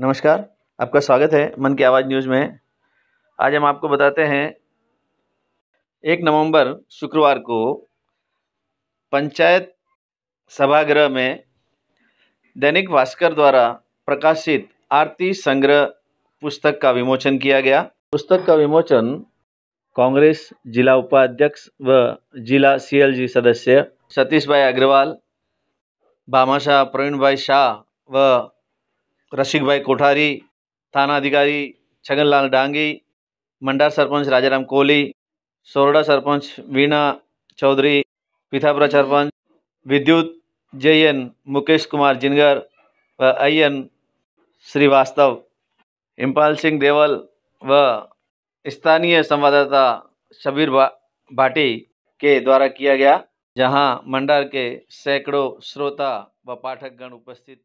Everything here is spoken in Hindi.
नमस्कार आपका स्वागत है मन की आवाज़ न्यूज़ में आज हम आपको बताते हैं एक नवंबर शुक्रवार को पंचायत सभागृह में दैनिक भास्कर द्वारा प्रकाशित आरती संग्रह पुस्तक का विमोचन किया गया पुस्तक का विमोचन कांग्रेस जिला उपाध्यक्ष व जिला सीएलजी सदस्य सतीश भाई अग्रवाल भामाशाह प्रवीण भाई शाह व रशिक भाई कोठारी थाना अधिकारी छगन लाल डांगी मंडार सरपंच राजाराम कोहली सोरडा सरपंच वीणा चौधरी पिथापुरा सरपंच विद्युत एन मुकेश कुमार जिनगर व अयन श्रीवास्तव इम्पाल सिंह देवल व स्थानीय संवाददाता शबीर भा, भाटी के द्वारा किया गया जहां मंडार के सैकड़ों श्रोता व पाठकगण उपस्थित